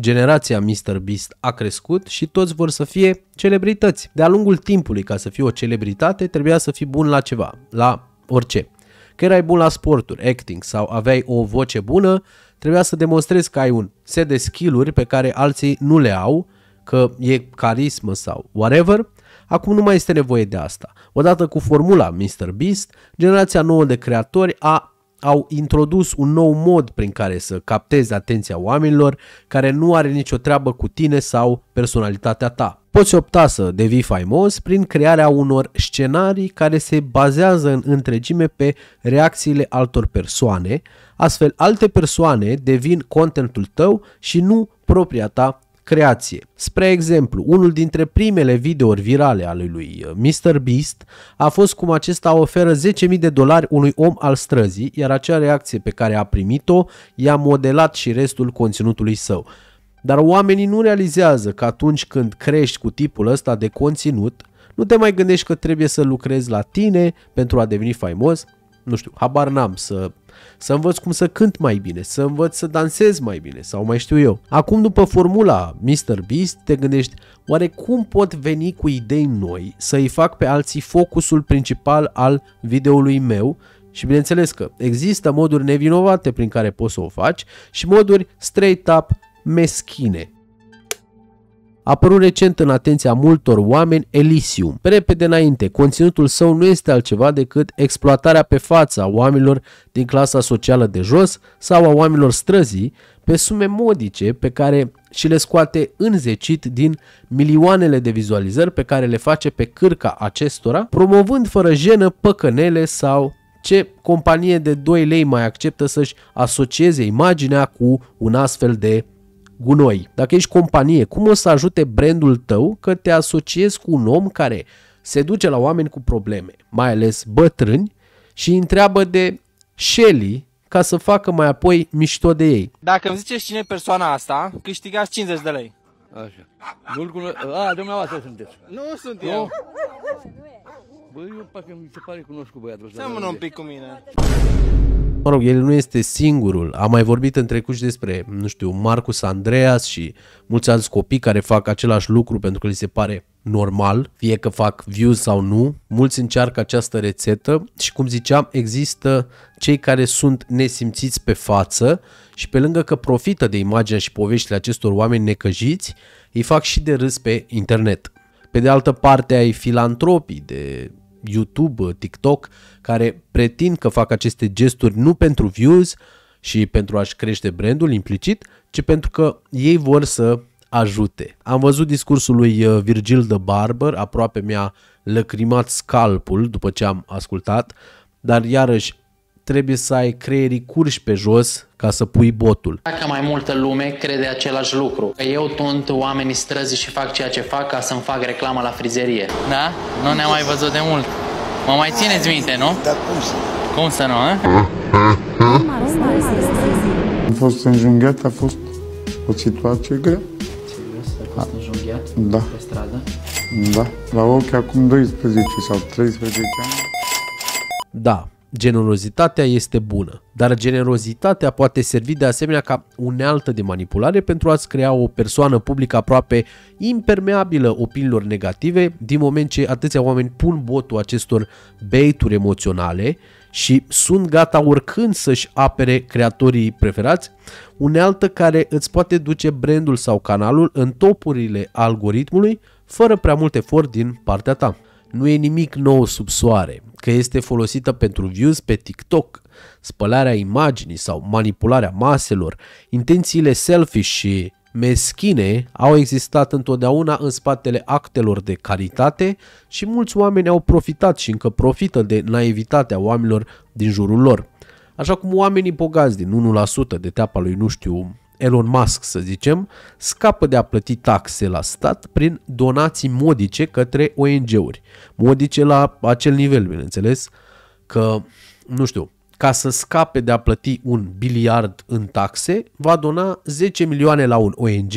Generația Mr. Beast a crescut și toți vor să fie celebrități. De-a lungul timpului, ca să fii o celebritate, trebuia să fii bun la ceva, la orice. Că erai bun la sporturi, acting sau aveai o voce bună, trebuia să demonstrezi că ai un set de skill-uri pe care alții nu le au, că e carismă sau whatever, Acum nu mai este nevoie de asta. Odată cu formula Mr. Beast, generația nouă de creatori a au introdus un nou mod prin care să captezi atenția oamenilor care nu are nicio treabă cu tine sau personalitatea ta. Poți opta să devii faimos prin crearea unor scenarii care se bazează în întregime pe reacțiile altor persoane, astfel alte persoane devin contentul tău și nu propria ta creație. Spre exemplu, unul dintre primele videouri virale ale lui uh, Mr. Beast a fost cum acesta oferă 10.000 de dolari unui om al străzii, iar acea reacție pe care a primit-o i-a modelat și restul conținutului său. Dar oamenii nu realizează că atunci când crești cu tipul ăsta de conținut, nu te mai gândești că trebuie să lucrezi la tine pentru a deveni faimos, nu știu, habar n-am să să învăț cum să cânt mai bine, să învăț să dansez mai bine sau mai știu eu. Acum după formula Mr. Beast te gândești oare cum pot veni cu idei noi să-i fac pe alții focusul principal al videoului meu și bineînțeles că există moduri nevinovate prin care poți să o faci și moduri straight up meschine a apărut recent în atenția multor oameni Elysium. Pe repede înainte, conținutul său nu este altceva decât exploatarea pe fața a oamenilor din clasa socială de jos sau a oamenilor străzii pe sume modice pe care și le scoate în zecit din milioanele de vizualizări pe care le face pe cârca acestora, promovând fără jenă păcănele sau ce companie de 2 lei mai acceptă să-și asocieze imaginea cu un astfel de gunoi. Dacă ești companie, cum o să ajute brandul tău că te asociezi cu un om care se duce la oameni cu probleme, mai ales bătrâni, și îi întreabă de Shelly ca să facă mai apoi mișto de ei. Dacă îmi ziceți cine e persoana asta, câștigați 50 de lei. Așa. Nu-l cunosc. A, dumneavoastră sunteți. Nu sunt nu? eu. Bă, eu parcă mi se pare cunosc cu băiatul ăsta. Seamănă un pic cu mine. Mă rog, el nu este singurul. Am mai vorbit în trecut și despre, nu știu, Marcus Andreas și mulți alți copii care fac același lucru pentru că li se pare normal, fie că fac views sau nu. Mulți încearcă această rețetă și cum ziceam, există cei care sunt nesimțiți pe față și pe lângă că profită de imaginea și poveștile acestor oameni necăjiți, îi fac și de râs pe internet. Pe de altă parte ai filantropii de YouTube, TikTok, care pretind că fac aceste gesturi nu pentru views și pentru a-și crește brandul implicit, ci pentru că ei vor să ajute. Am văzut discursul lui uh, Virgil de Barber, aproape mi-a lăcrimat scalpul după ce am ascultat, dar iarăși trebuie să ai creierii curși pe jos ca să pui botul. Dacă mai multă lume crede același lucru, că eu tunt oamenii străzi și fac ceea ce fac ca să-mi fac reclamă la frizerie. Da? Nu ne-am mai văzut de mult. Mă mai țineți minte, nu? Da, cum să? Cum să nu, a? Am fost înjunghiat, a fost o situație grea. A fost Da. Pe stradă? Da. La ochi acum 12 sau 13 ani. Da, Generozitatea este bună, dar generozitatea poate servi de asemenea ca unealtă de manipulare pentru a-ți crea o persoană publică aproape impermeabilă opiniilor negative, din moment ce atâția oameni pun botul acestor beituri emoționale și sunt gata oricând să-și apere creatorii preferați, unealtă care îți poate duce brandul sau canalul în topurile algoritmului fără prea mult efort din partea ta. Nu e nimic nou sub soare, că este folosită pentru views pe TikTok, spălarea imaginii sau manipularea maselor, intențiile selfish și meschine au existat întotdeauna în spatele actelor de caritate și mulți oameni au profitat și încă profită de naivitatea oamenilor din jurul lor. Așa cum oamenii bogați din 1% de teapa lui nu știu Elon Musk, să zicem, scapă de a plăti taxe la stat prin donații modice către ONG-uri. Modice la acel nivel, bineînțeles, că, nu știu, ca să scape de a plăti un biliard în taxe, va dona 10 milioane la un ONG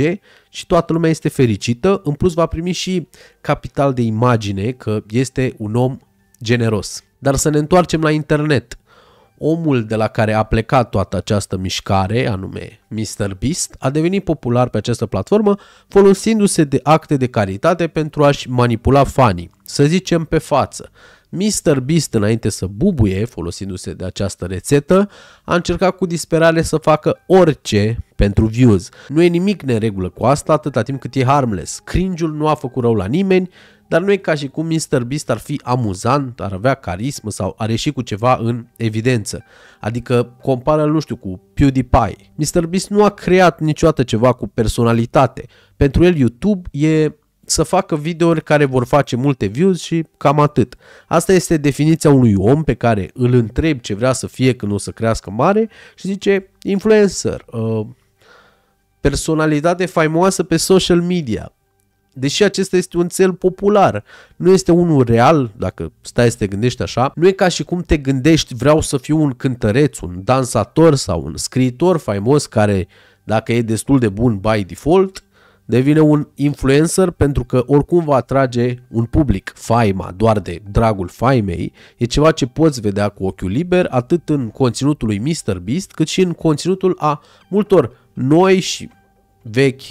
și toată lumea este fericită, în plus va primi și capital de imagine că este un om generos. Dar să ne întoarcem la internet omul de la care a plecat toată această mișcare, anume Mr. Beast, a devenit popular pe această platformă folosindu-se de acte de caritate pentru a-și manipula fanii, să zicem pe față. Mr. Beast, înainte să bubuie, folosindu-se de această rețetă, a încercat cu disperare să facă orice pentru views. Nu e nimic neregulă cu asta atâta timp cât e harmless. Cringe-ul nu a făcut rău la nimeni, dar nu e ca și cum Mr. Beast ar fi amuzant, ar avea carismă sau ar ieși cu ceva în evidență. Adică compară, nu știu, cu PewDiePie. Mr. Beast nu a creat niciodată ceva cu personalitate. Pentru el YouTube e să facă videouri care vor face multe views și cam atât. Asta este definiția unui om pe care îl întreb ce vrea să fie când o să crească mare și zice influencer, uh, personalitate faimoasă pe social media, Deși acesta este un cel popular, nu este unul real, dacă stai să te gândești așa, nu e ca și cum te gândești vreau să fiu un cântăreț, un dansator sau un scriitor faimos care, dacă e destul de bun by default, devine un influencer pentru că oricum va atrage un public. Faima, doar de dragul faimei, e ceva ce poți vedea cu ochiul liber atât în conținutul lui Mr. Beast, cât și în conținutul a multor noi și vechi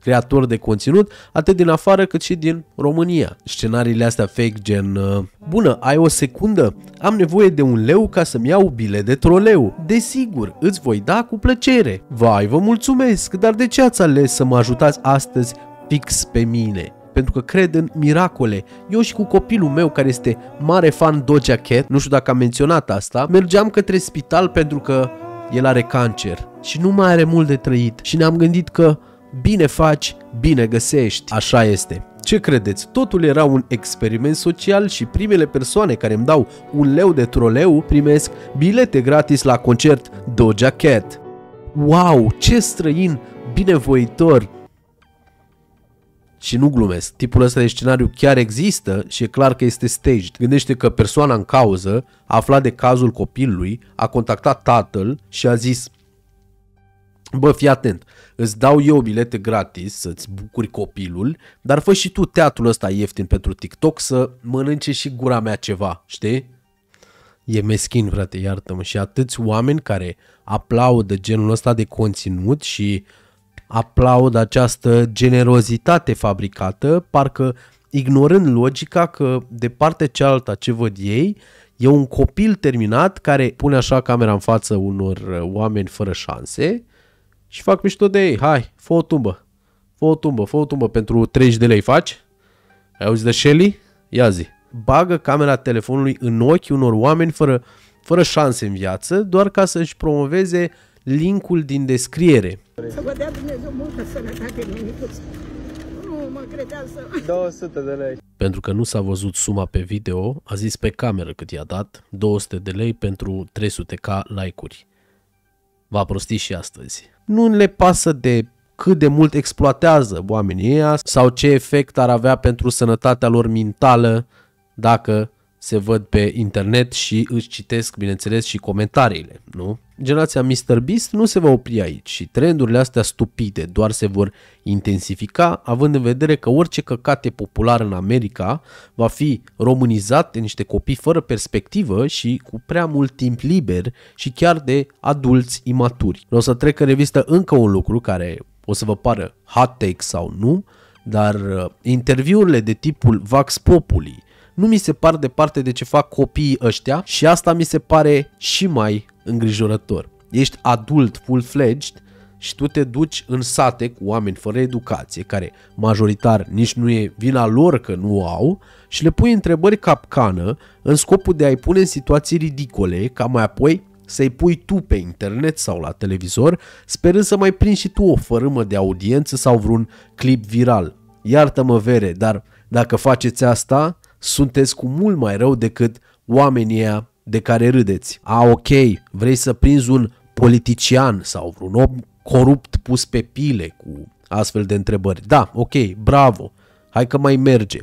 creatori de conținut, atât din afară cât și din România. Scenariile astea fake gen uh, Bună, ai o secundă? Am nevoie de un leu ca să-mi iau bile de troleu. Desigur, îți voi da cu plăcere. Vai, vă mulțumesc, dar de ce ați ales să mă ajutați astăzi fix pe mine? pentru că cred în miracole. Eu și cu copilul meu, care este mare fan Doja Cat, nu știu dacă am menționat asta, mergeam către spital pentru că el are cancer și nu mai are mult de trăit și ne-am gândit că Bine faci, bine găsești. Așa este. Ce credeți? Totul era un experiment social și primele persoane care îmi dau un leu de troleu primesc bilete gratis la concert Doja Cat. Wow, ce străin, binevoitor, și nu glumesc, tipul ăsta de scenariu chiar există și e clar că este staged. Gândește că persoana în cauză a aflat de cazul copilului, a contactat tatăl și a zis Bă, fii atent, îți dau eu bilete gratis să-ți bucuri copilul, dar fă și tu teatrul ăsta ieftin pentru TikTok să mănânce și gura mea ceva, știi? E meschin, frate, iartă-mă. Și atâți oameni care aplaudă genul ăsta de conținut și aplaudă această generozitate fabricată, parcă ignorând logica că de partea cealaltă ce văd ei e un copil terminat care pune așa camera în față unor uh, oameni fără șanse și fac mișto de ei. Hai, fă o tumbă. Fă o tumbă, fă o tumbă. Pentru 30 de lei faci? Ai auzit de Shelly? Ia zi. Bagă camera telefonului în ochi unor oameni fără, fără șanse în viață, doar ca să-și promoveze linkul din descriere. Să vă dea Dumnezeu multă sănătate, Nu mă credeam să... 200 de lei. Pentru că nu s-a văzut suma pe video, a zis pe cameră cât i-a dat, 200 de lei pentru 300k like-uri. Va prosti și astăzi nu le pasă de cât de mult exploatează oamenii ăia sau ce efect ar avea pentru sănătatea lor mentală dacă se văd pe internet și își citesc, bineînțeles, și comentariile, nu? generația Mr. Beast nu se va opri aici și trendurile astea stupide doar se vor intensifica, având în vedere că orice e popular în America va fi românizat de niște copii fără perspectivă și cu prea mult timp liber și chiar de adulți imaturi. Vreau să trec în revistă încă un lucru care o să vă pară hot take sau nu, dar uh, interviurile de tipul Vax Populi nu mi se par departe de ce fac copiii ăștia și asta mi se pare și mai îngrijorător. Ești adult full-fledged și tu te duci în sate cu oameni fără educație, care majoritar nici nu e vina lor că nu au, și le pui întrebări capcană în scopul de a-i pune în situații ridicole, ca mai apoi să-i pui tu pe internet sau la televizor, sperând să mai prinzi și tu o fărâmă de audiență sau vreun clip viral. Iartă-mă vere, dar dacă faceți asta, sunteți cu mult mai rău decât oamenii de care râdeți. A, ok, vrei să prinzi un politician sau un om corupt pus pe pile cu astfel de întrebări. Da, ok, bravo, hai că mai merge.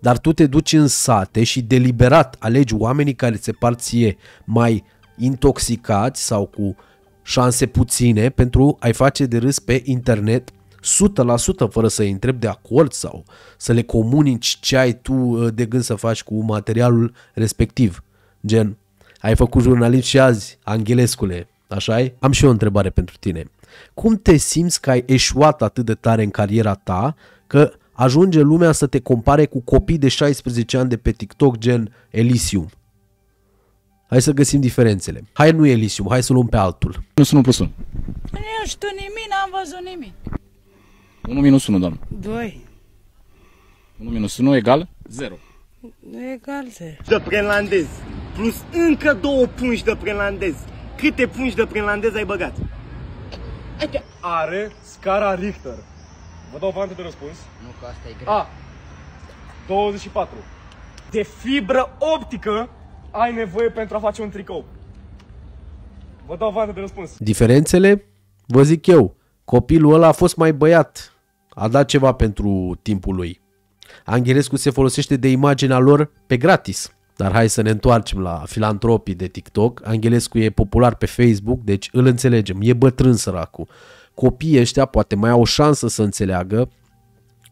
Dar tu te duci în sate și deliberat alegi oamenii care se par ție mai intoxicați sau cu șanse puține pentru a-i face de râs pe internet 100% fără să-i întrebi de acord sau să le comunici ce ai tu uh, de gând să faci cu materialul respectiv. Gen, ai făcut jurnalist și azi, Anghelescule, așa -i? Am și eu o întrebare pentru tine. Cum te simți că ai eșuat atât de tare în cariera ta că ajunge lumea să te compare cu copii de 16 ani de pe TikTok gen Elysium? Hai să găsim diferențele. Hai nu Elysium, hai să luăm pe altul. Minus 1 plus 1. Nu știu nimic, n-am văzut nimic. 1 minus 1, doamnă. 2. 1 minus 1 egal 0. Nu Egal 0. De prelandez plus încă două pungi de prelandez. Câte pungi de prelandez ai băgat? Adică- Are scara Richter. Vă dau vante de răspuns. Nu, că asta e greu. A. 24. De fibră optică ai nevoie pentru a face un tricou. Vă dau vante de răspuns. Diferențele? Vă zic eu. Copilul ăla a fost mai băiat. A dat ceva pentru timpul lui. Anghelescu se folosește de imaginea lor pe gratis. Dar hai să ne întoarcem la filantropii de TikTok. Anghelescu e popular pe Facebook, deci îl înțelegem. E bătrân săracul. Copiii ăștia poate mai au o șansă să înțeleagă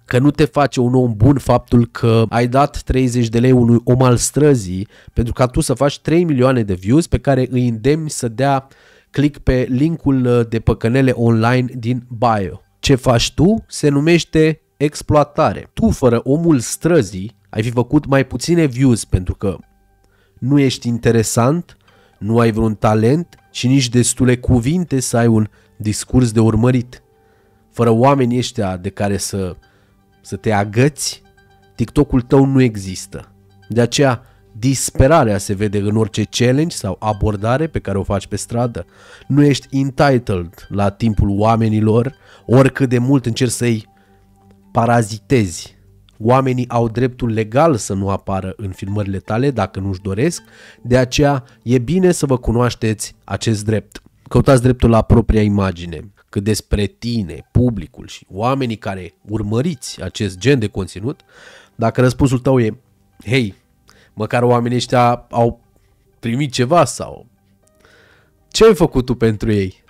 că nu te face un om bun faptul că ai dat 30 de lei unui om al străzii pentru ca tu să faci 3 milioane de views pe care îi îndemni să dea click pe linkul uh, de păcănele online din bio. Ce faci tu se numește exploatare. Tu fără omul străzii ai fi făcut mai puține views pentru că nu ești interesant, nu ai vreun talent și nici destule cuvinte să ai un discurs de urmărit. Fără oamenii ăștia de care să, să te agăți, TikTok-ul tău nu există. De aceea, disperarea se vede în orice challenge sau abordare pe care o faci pe stradă. Nu ești entitled la timpul oamenilor, oricât de mult încerci să-i parazitezi Oamenii au dreptul legal să nu apară în filmările tale dacă nu-și doresc, de aceea e bine să vă cunoașteți acest drept. Căutați dreptul la propria imagine. Cât despre tine, publicul și oamenii care urmăriți acest gen de conținut, dacă răspunsul tău e, hei, măcar oamenii ăștia au primit ceva sau ce ai făcut tu pentru ei?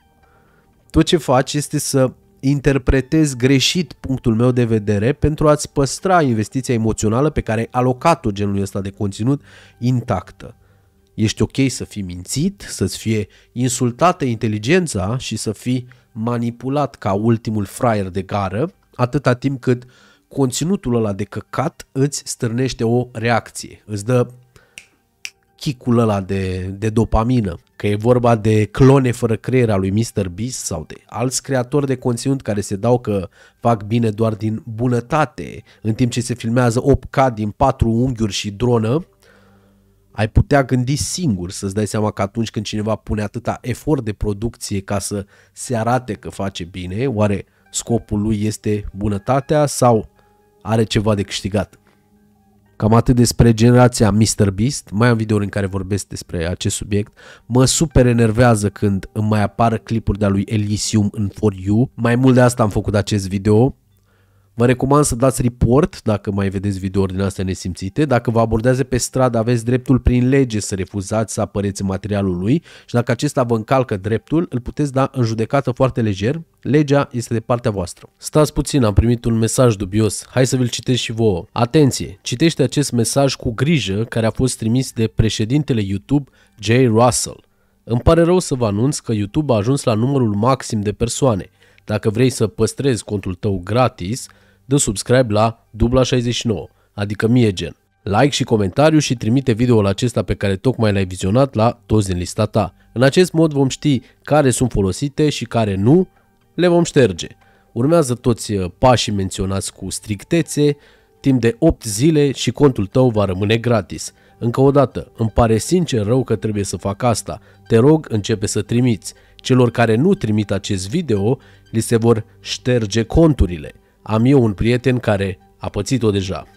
Tot ce faci este să interpretezi greșit punctul meu de vedere pentru a-ți păstra investiția emoțională pe care ai alocat-o genului ăsta de conținut intactă. Ești ok să fii mințit, să-ți fie insultată inteligența și să fii manipulat ca ultimul fraier de gară, atâta timp cât conținutul ăla de căcat îți stârnește o reacție, îți dă chicul ăla de, de dopamină, că e vorba de clone fără creier al lui Mr. Beast sau de alți creatori de conținut care se dau că fac bine doar din bunătate, în timp ce se filmează 8K din 4 unghiuri și dronă, ai putea gândi singur să-ți dai seama că atunci când cineva pune atâta efort de producție ca să se arate că face bine, oare scopul lui este bunătatea sau are ceva de câștigat? Cam atât despre generația Mr. Beast. Mai am videouri în care vorbesc despre acest subiect. Mă super enervează când îmi mai apar clipuri de-a lui Elysium în For You. Mai mult de asta am făcut acest video Vă recomand să dați report dacă mai vedeți videouri din astea nesimțite. Dacă vă abordează pe stradă, aveți dreptul prin lege să refuzați să apăreți materialul lui și dacă acesta vă încalcă dreptul, îl puteți da în judecată foarte lejer. Legea este de partea voastră. Stați puțin, am primit un mesaj dubios. Hai să vi-l citesc și vouă. Atenție! Citește acest mesaj cu grijă care a fost trimis de președintele YouTube Jay Russell. Îmi pare rău să vă anunț că YouTube a ajuns la numărul maxim de persoane. Dacă vrei să păstrezi contul tău gratis, dă subscribe la dubla 69, adică mie gen, like și comentariu și trimite videoul acesta pe care tocmai l-ai vizionat la toți din lista ta. În acest mod vom ști care sunt folosite și care nu, le vom șterge. Urmează toți uh, pașii menționați cu strictețe, timp de 8 zile și contul tău va rămâne gratis. Încă o dată, îmi pare sincer rău că trebuie să fac asta. Te rog, începe să trimiți. Celor care nu trimit acest video, li se vor șterge conturile. Am eu un prieten care a pățit-o deja.